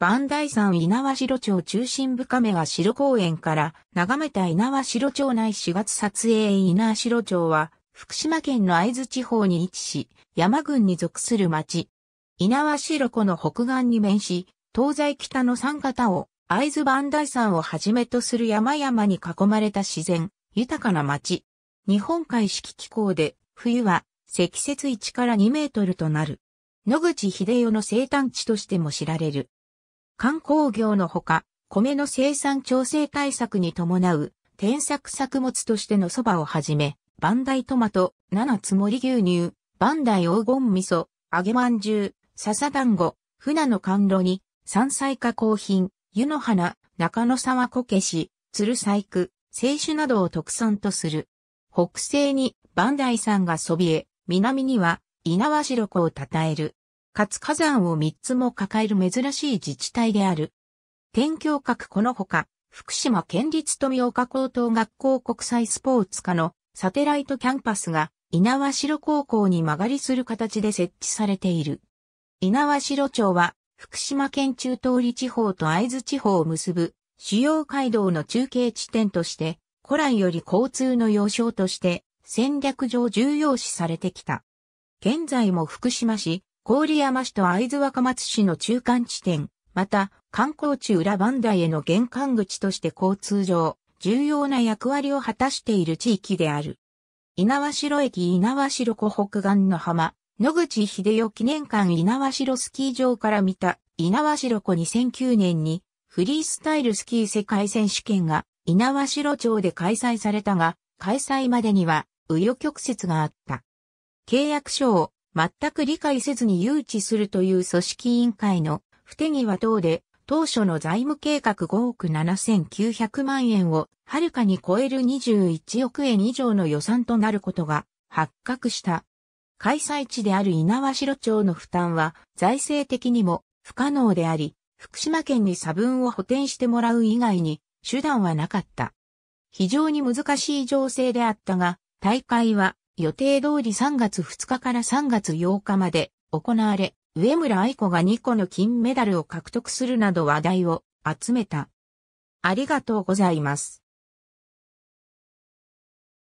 磐梯山稲葉城町中心部亀は城公園から眺めた稲葉城町内4月撮影稲葉城町は福島県の会津地方に位置し山群に属する町。稲葉城湖の北岸に面し東西北の三方を会津磐梯山をはじめとする山々に囲まれた自然豊かな町。日本海式気候で冬は積雪1から2メートルとなる。野口秀代の生誕地としても知られる。観光業のほか、米の生産調整対策に伴う、添作作物としての蕎麦をはじめ、バンダイトマト、七つ森牛乳、バンダイ黄金味噌、揚げまんじゅう、笹団子、船の甘露煮、山菜加工品、湯の花、中野沢こけし、鶴細工、清酒などを特産とする。北西にバンダイ山がそびえ、南には稲葉城子を称える。かつ火山を3つも抱える珍しい自治体である。天教閣このほか、福島県立富岡高等学校国際スポーツ科のサテライトキャンパスが稲和城高校に曲がりする形で設置されている。稲和城町は福島県中通り地方と会津地方を結ぶ主要街道の中継地点として古来より交通の要衝として戦略上重要視されてきた。現在も福島市、郡山市と会津若松市の中間地点、また観光地裏磐梯への玄関口として交通上、重要な役割を果たしている地域である。猪苗代駅猪苗代湖北岸の浜、野口秀夫記念館猪苗代スキー場から見た猪苗代湖2009年にフリースタイルスキー世界選手権が猪苗代町で開催されたが、開催までには紆余曲折があった。契約書を全く理解せずに誘致するという組織委員会の不手際等で、当初の財務計画5億7900万円をはるかに超える21億円以上の予算となることが発覚した。開催地である稲苗城町の負担は財政的にも不可能であり、福島県に差分を補填してもらう以外に手段はなかった。非常に難しい情勢であったが、大会は予定通り3月2日から3月8日まで行われ、上村愛子が2個の金メダルを獲得するなど話題を集めた。ありがとうございます。